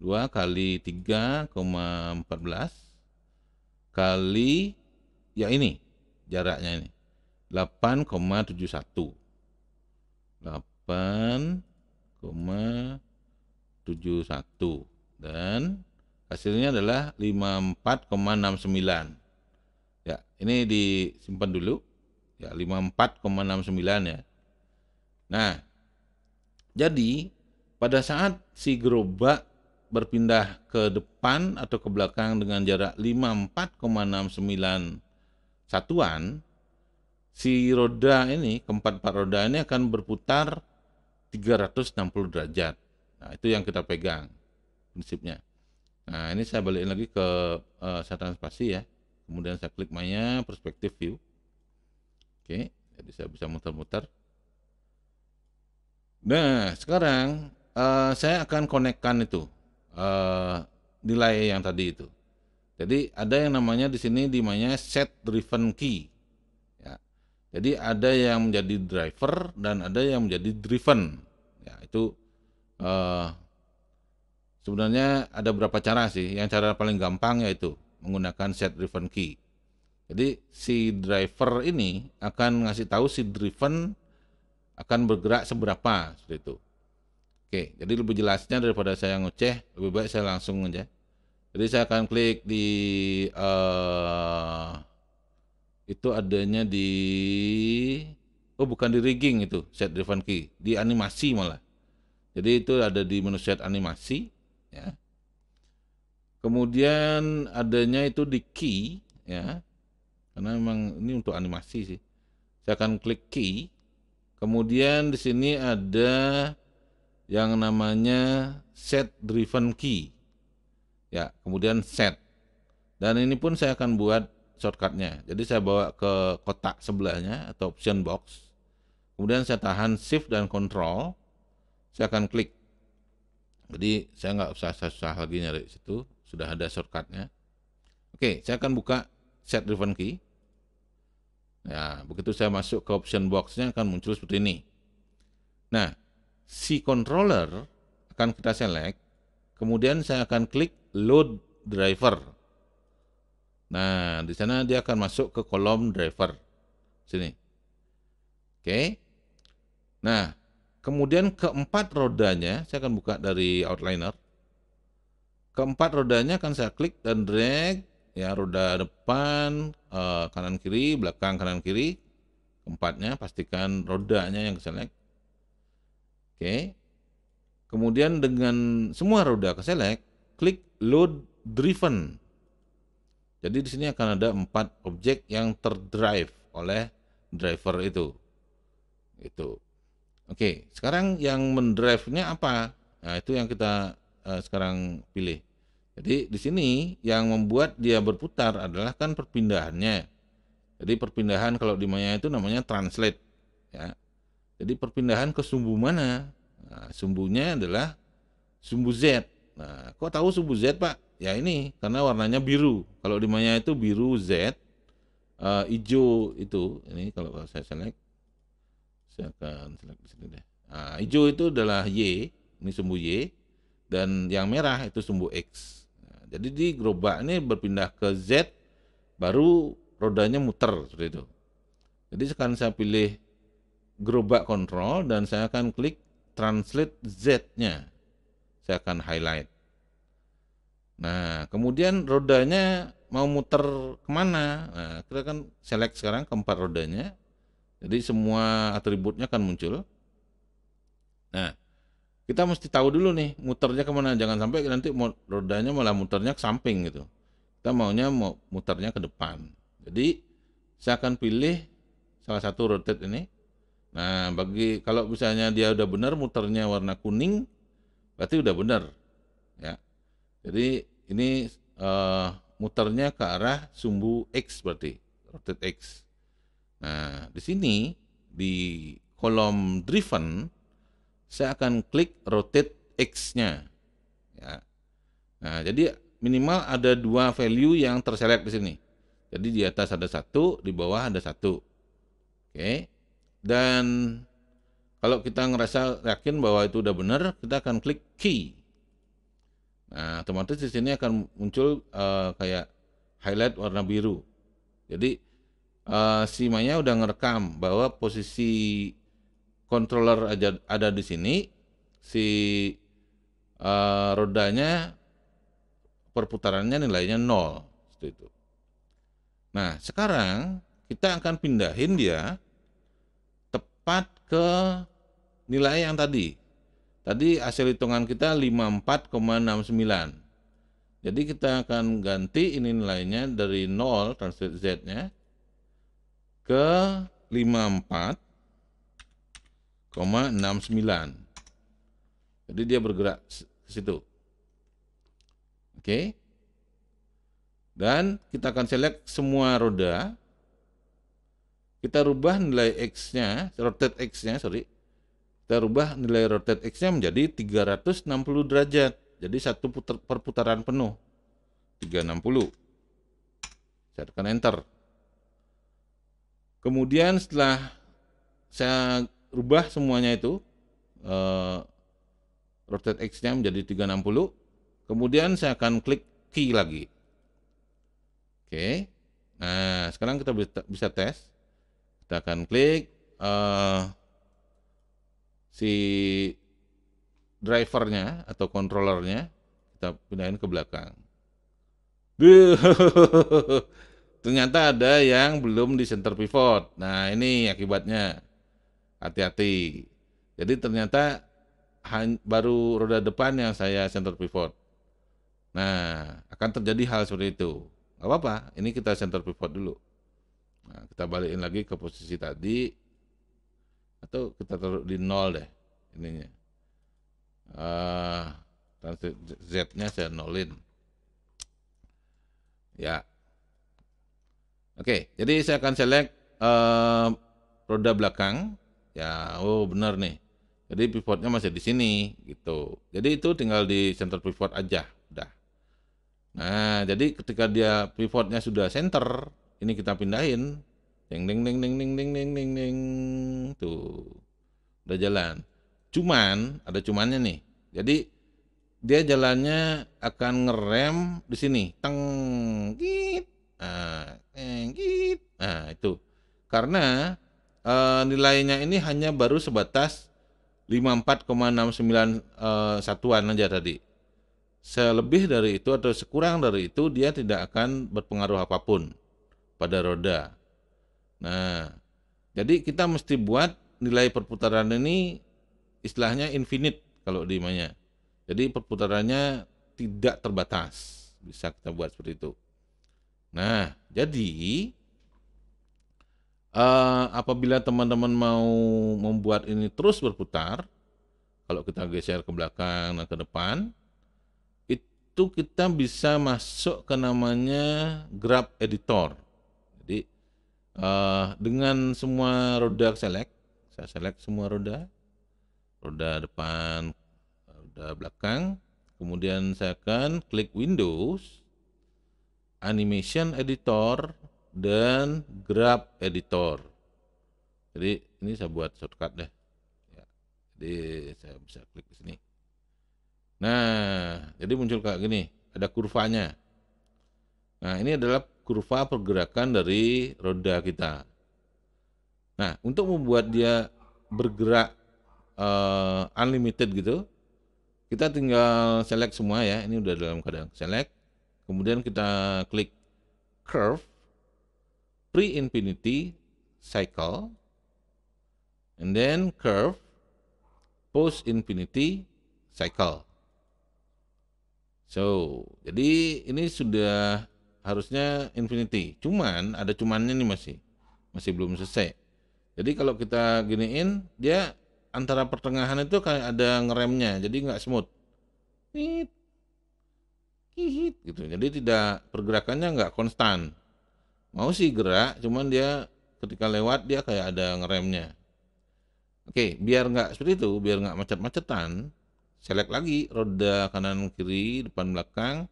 2 kali 3,14 kali ya ini jaraknya ini 8,71 8 8,71 dan hasilnya adalah 54,69 ya ini disimpan dulu ya 54,69 ya nah jadi pada saat si gerobak berpindah ke depan atau ke belakang dengan jarak 54,69 satuan si roda ini keempat empat roda ini akan berputar 360 derajat. Nah, itu yang kita pegang prinsipnya. Nah, ini saya balikin lagi ke uh, saya transpasi ya. Kemudian saya klik mainnya perspective view. Oke, jadi saya bisa muter-muter. Nah, sekarang uh, saya akan konekkan itu uh, nilai yang tadi itu. Jadi ada yang namanya di sini Maya set driven key. Jadi ada yang menjadi driver dan ada yang menjadi driven. Ya, itu uh, sebenarnya ada beberapa cara sih. Yang cara paling gampang yaitu menggunakan set driven key. Jadi si driver ini akan ngasih tahu si driven akan bergerak seberapa seperti itu. Oke, jadi lebih jelasnya daripada saya ngoceh, lebih baik saya langsung aja. Jadi saya akan klik di uh, itu adanya di oh bukan di rigging itu set driven key di animasi malah jadi itu ada di menu set animasi ya kemudian adanya itu di key ya karena memang ini untuk animasi sih saya akan klik key kemudian di sini ada yang namanya set driven key ya kemudian set dan ini pun saya akan buat shortcutnya. Jadi saya bawa ke kotak sebelahnya atau option box. Kemudian saya tahan shift dan control. Saya akan klik. Jadi saya nggak usah susah lagi nyari situ. Sudah ada shortcutnya. Oke, saya akan buka set driven key. Ya, begitu saya masuk ke option boxnya akan muncul seperti ini. Nah, si controller akan kita select. Kemudian saya akan klik load driver. Nah, di sana dia akan masuk ke kolom driver. Sini. Oke. Okay. Nah, kemudian keempat rodanya, saya akan buka dari outliner. Keempat rodanya akan saya klik dan drag ya roda depan eh, kanan kiri belakang kanan kiri keempatnya pastikan rodanya yang keselek oke okay. kemudian dengan semua roda keselek klik load driven jadi di sini akan ada empat objek yang terdrive oleh driver itu. Itu. Oke, sekarang yang mendrive-nya apa? Nah, itu yang kita uh, sekarang pilih. Jadi di sini yang membuat dia berputar adalah kan perpindahannya. Jadi perpindahan kalau di Maya itu namanya translate. Ya. Jadi perpindahan ke sumbu mana? Nah, sumbunya adalah sumbu Z. Nah, kok tahu sumbu Z, Pak? Ya ini karena warnanya biru. Kalau di Maya itu biru Z, uh, hijau itu ini kalau saya select, saya akan select di sini deh. Nah, hijau itu adalah Y, ini sumbu Y, dan yang merah itu sumbu X. Nah, jadi di gerobak ini berpindah ke Z, baru rodanya muter seperti itu. Jadi sekarang saya pilih gerobak kontrol dan saya akan klik translate Z-nya. Saya akan highlight. Nah, kemudian rodanya mau muter kemana? Nah, kita kan select sekarang keempat rodanya. Jadi semua atributnya akan muncul. Nah, kita mesti tahu dulu nih muternya kemana. Jangan sampai nanti rodanya malah muternya ke samping gitu. Kita maunya mau muternya ke depan. Jadi saya akan pilih salah satu rotate ini. Nah, bagi kalau misalnya dia udah benar muternya warna kuning, berarti udah benar. Jadi ini uh, muternya ke arah sumbu X berarti, rotate X. Nah, di sini di kolom driven saya akan klik rotate X-nya. Ya. Nah, jadi minimal ada dua value yang terselect di sini. Jadi di atas ada satu, di bawah ada satu. Oke. Dan kalau kita ngerasa yakin bahwa itu udah benar, kita akan klik key. Nah, otomatis di sini akan muncul uh, kayak highlight warna biru. Jadi uh, si Maya udah ngerekam bahwa posisi controller aja ada di sini, si uh, rodanya perputarannya nilainya nol, seperti itu. Nah, sekarang kita akan pindahin dia tepat ke nilai yang tadi, Tadi hasil hitungan kita 54,69. Jadi kita akan ganti ini nilainya dari 0 transit Z-nya ke 54,69. Jadi dia bergerak ke situ. Oke. Okay. Dan kita akan select semua roda. Kita rubah nilai X-nya, rotate X-nya, sorry, kita rubah nilai rotate x-nya menjadi 360 derajat. Jadi satu putar, perputaran penuh. 360. Saya tekan enter. Kemudian setelah saya rubah semuanya itu eh, rotate x-nya menjadi 360. Kemudian saya akan klik key lagi. Oke. Nah, sekarang kita bisa, bisa tes. Kita akan klik eh si drivernya atau kontrolernya kita pindahin ke belakang. Duh, ternyata ada yang belum di center pivot. Nah ini akibatnya hati-hati. Jadi ternyata baru roda depan yang saya center pivot. Nah akan terjadi hal seperti itu. Gak apa-apa, ini kita center pivot dulu. Nah, kita balikin lagi ke posisi tadi, atau kita taruh di nol deh ininya uh, eh, transit z-nya saya nolin ya oke okay, jadi saya akan select uh, eh, roda belakang ya oh benar nih jadi pivotnya masih di sini gitu jadi itu tinggal di center pivot aja udah nah jadi ketika dia pivotnya sudah center ini kita pindahin Ding ding ding ding ding ding ding ding ding. Tuh. Udah jalan. Cuman ada cumannya nih. Jadi dia jalannya akan ngerem di sini. Teng git. Ah, git. Nah, itu. Karena e, nilainya ini hanya baru sebatas 54,69 e, eh, satuan aja tadi. Selebih dari itu atau sekurang dari itu dia tidak akan berpengaruh apapun pada roda. Nah, jadi kita mesti buat nilai perputaran ini istilahnya infinite kalau di mana. Jadi perputarannya tidak terbatas. Bisa kita buat seperti itu. Nah, jadi uh, apabila teman-teman mau membuat ini terus berputar, kalau kita geser ke belakang dan ke depan, itu kita bisa masuk ke namanya graph editor uh, dengan semua roda select saya select semua roda roda depan roda belakang kemudian saya akan klik Windows animation editor dan grab editor jadi ini saya buat shortcut deh ya, jadi saya bisa klik di sini nah jadi muncul kayak gini ada kurvanya nah ini adalah kurva pergerakan dari roda kita. Nah, untuk membuat dia bergerak uh, unlimited gitu, kita tinggal select semua ya. Ini udah dalam keadaan select. Kemudian kita klik curve pre-infinity cycle and then curve post-infinity cycle. So, jadi ini sudah harusnya infinity. Cuman ada cumannya nih masih masih belum selesai. Jadi kalau kita giniin dia antara pertengahan itu kayak ada ngeremnya, jadi nggak smooth. Hit, hit gitu. Jadi tidak pergerakannya nggak konstan. Mau sih gerak, cuman dia ketika lewat dia kayak ada ngeremnya. Oke, biar nggak seperti itu, biar nggak macet-macetan, select lagi roda kanan kiri depan belakang.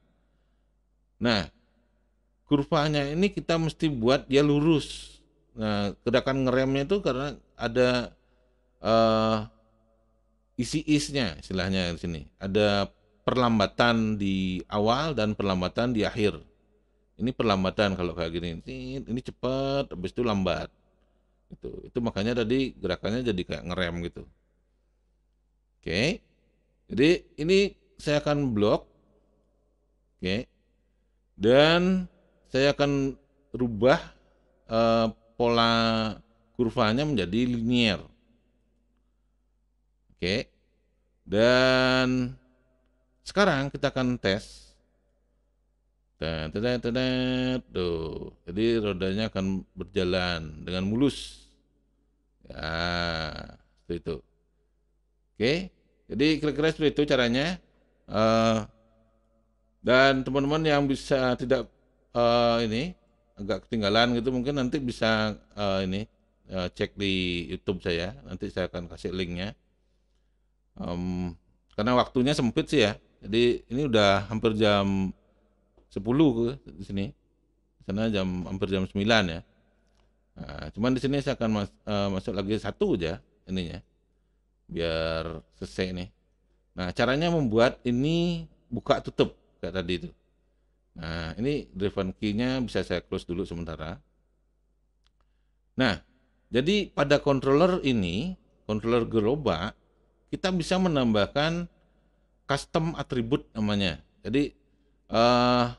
Nah, kurvanya ini kita mesti buat dia lurus. Nah, gerakan ngeremnya itu karena ada uh, isi isnya istilahnya di sini. Ada perlambatan di awal dan perlambatan di akhir. Ini perlambatan kalau kayak gini. Ini, ini cepat, habis itu lambat. Itu itu makanya tadi gerakannya jadi kayak ngerem gitu. Oke. Okay. Jadi ini saya akan blok. Oke. Okay. Dan saya akan rubah uh, pola kurvanya menjadi linier. Oke. Dan sekarang kita akan tes. tuh. Jadi rodanya akan berjalan dengan mulus. Ya, seperti itu. Oke. Jadi kira-kira seperti itu caranya. Eh, dan teman-teman yang bisa tidak uh, ini agak ketinggalan gitu mungkin nanti bisa uh, ini uh, cek di YouTube saya nanti saya akan kasih linknya um, karena waktunya sempit sih ya jadi ini udah hampir jam 10 ke di sini karena sana jam hampir jam 9 ya nah, cuman di sini saya akan mas, uh, masuk lagi satu aja ininya biar selesai nih nah caranya membuat ini buka tutup kayak tadi itu Nah, ini driven key-nya bisa saya close dulu sementara. Nah, jadi pada controller ini, controller gerobak, kita bisa menambahkan custom atribut namanya. Jadi uh,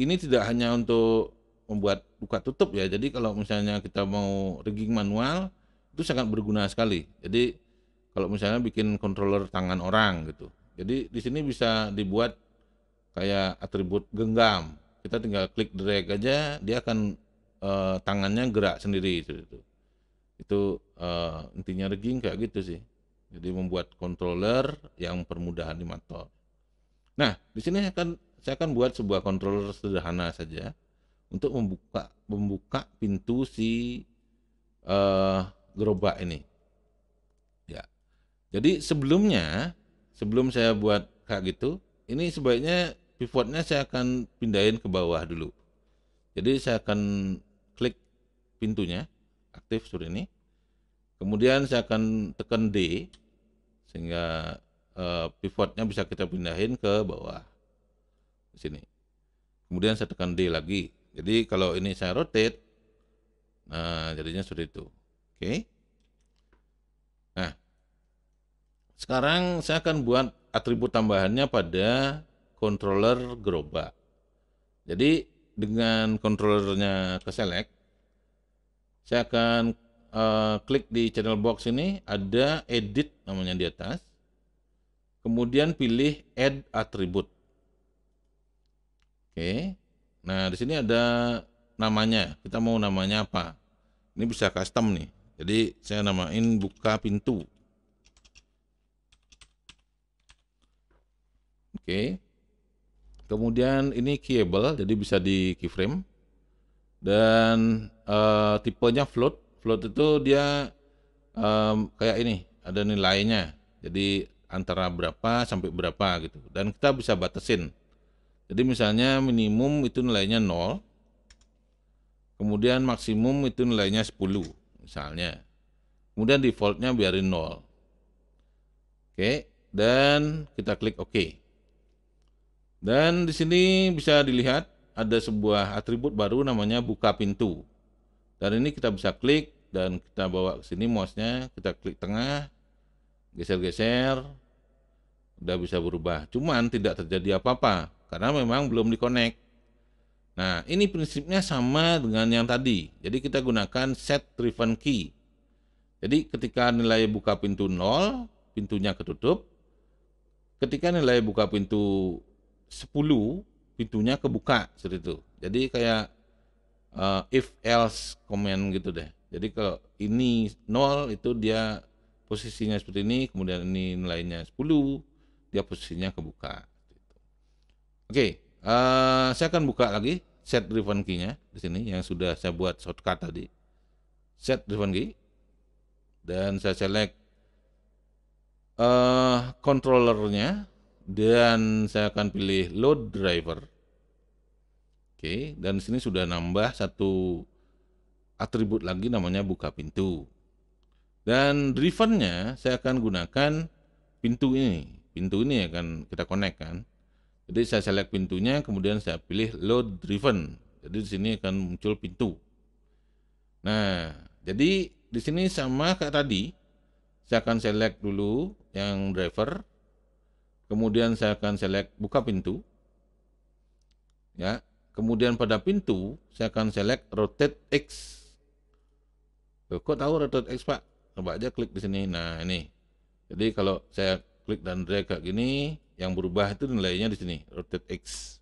ini tidak hanya untuk membuat buka tutup ya. Jadi kalau misalnya kita mau rigging manual itu sangat berguna sekali. Jadi kalau misalnya bikin controller tangan orang gitu. Jadi di sini bisa dibuat kayak atribut genggam kita tinggal klik drag aja dia akan uh, tangannya gerak sendiri itu itu itu uh, intinya rigging kayak gitu sih jadi membuat controller yang permudah animator nah di sini akan saya akan buat sebuah controller sederhana saja untuk membuka membuka pintu si uh, gerobak ini ya jadi sebelumnya sebelum saya buat kayak gitu ini sebaiknya pivotnya saya akan pindahin ke bawah dulu. Jadi saya akan klik pintunya, aktif sudah ini. Kemudian saya akan tekan D sehingga uh, pivotnya bisa kita pindahin ke bawah. Di sini. Kemudian saya tekan D lagi. Jadi kalau ini saya rotate, nah jadinya seperti itu. Oke. Okay. Nah, sekarang saya akan buat atribut tambahannya pada controller gerobak. Jadi dengan controllernya ke select, saya akan uh, klik di channel box ini, ada edit namanya di atas. Kemudian pilih add attribute. Oke. Nah, di sini ada namanya. Kita mau namanya apa? Ini bisa custom nih. Jadi saya namain buka pintu. Oke. Okay. Kemudian ini keyable, jadi bisa di keyframe. Dan uh, tipenya float. Float itu dia um, kayak ini, ada nilainya. Jadi antara berapa sampai berapa gitu. Dan kita bisa batasin. Jadi misalnya minimum itu nilainya 0. Kemudian maksimum itu nilainya 10 misalnya. Kemudian defaultnya biarin 0. Oke, dan kita klik OK. Dan di sini bisa dilihat ada sebuah atribut baru namanya buka pintu. Dan ini kita bisa klik dan kita bawa ke sini mouse-nya, kita klik tengah, geser-geser, udah bisa berubah. Cuman tidak terjadi apa-apa karena memang belum dikonek. Nah, ini prinsipnya sama dengan yang tadi. Jadi kita gunakan set driven key. Jadi ketika nilai buka pintu 0, pintunya ketutup. Ketika nilai buka pintu 10 pintunya kebuka seperti itu. Jadi kayak uh, if else command gitu deh. Jadi kalau ini nol itu dia posisinya seperti ini, kemudian ini nilainya 10, dia posisinya kebuka. Oke, okay, uh, eh, saya akan buka lagi set driven key-nya di sini yang sudah saya buat shortcut tadi. Set driven key dan saya select uh, controller-nya dan saya akan pilih load driver. Oke, dan sini sudah nambah satu atribut lagi namanya buka pintu. Dan drivernya saya akan gunakan pintu ini. Pintu ini akan kita connect kan. Jadi saya select pintunya, kemudian saya pilih load driven. Jadi di sini akan muncul pintu. Nah, jadi di sini sama kayak tadi. Saya akan select dulu yang driver, Kemudian saya akan select buka pintu. Ya. Kemudian pada pintu saya akan select rotate X. Loh, kok tahu rotate X, Pak? Coba aja klik di sini. Nah, ini. Jadi kalau saya klik dan drag kayak gini, yang berubah itu nilainya di sini, rotate X.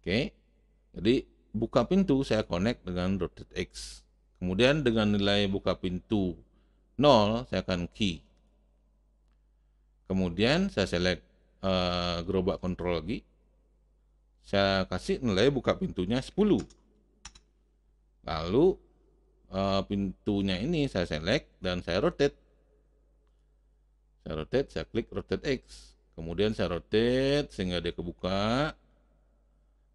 Oke. Jadi buka pintu saya connect dengan rotate X. Kemudian dengan nilai buka pintu 0 saya akan key. Kemudian saya select uh, gerobak kontrol lagi. Saya kasih nilai buka pintunya 10. Lalu uh, pintunya ini saya select dan saya rotate. Saya rotate, saya klik rotate X. Kemudian saya rotate sehingga dia kebuka.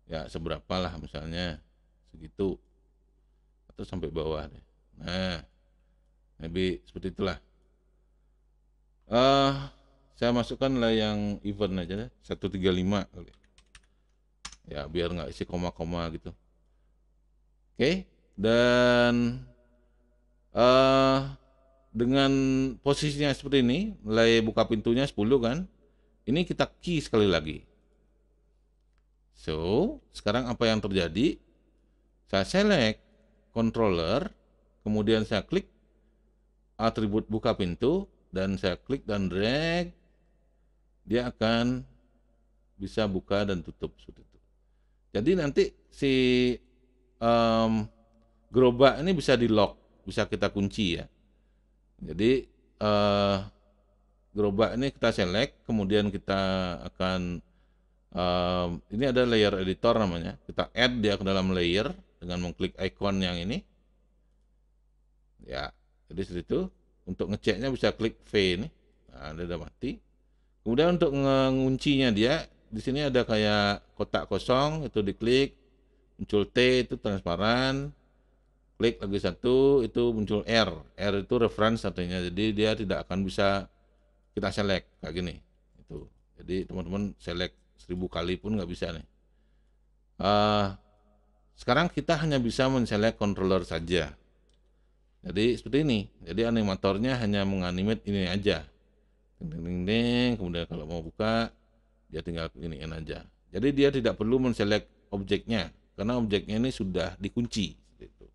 Ya, seberapa lah misalnya segitu atau sampai bawah deh. Nah, maybe seperti itulah. Uh, saya masukkanlah yang event aja deh 135 kali ya biar nggak isi koma-koma gitu oke dan uh, dengan posisinya seperti ini mulai buka pintunya 10 kan ini kita key sekali lagi so sekarang apa yang terjadi saya select controller kemudian saya klik atribut buka pintu dan saya klik dan drag dia akan bisa buka dan tutup seperti itu. Jadi nanti si um, gerobak ini bisa di lock, bisa kita kunci ya. Jadi uh, gerobak ini kita select, kemudian kita akan um, ini ada layer editor namanya, kita add dia ke dalam layer dengan mengklik icon yang ini. Ya, jadi situ untuk ngeceknya bisa klik V ini. Nah, ini udah mati. Kemudian untuk menguncinya dia di sini ada kayak kotak kosong itu diklik muncul T itu transparan klik lagi satu itu muncul R R itu reference satunya jadi dia tidak akan bisa kita select kayak gini itu jadi teman-teman select seribu kali pun nggak bisa nih uh, sekarang kita hanya bisa menselect controller saja jadi seperti ini jadi animatornya hanya menganimate ini aja ding, ding, ding, kemudian kalau mau buka dia tinggal ini aja jadi dia tidak perlu menselek objeknya karena objeknya ini sudah dikunci itu.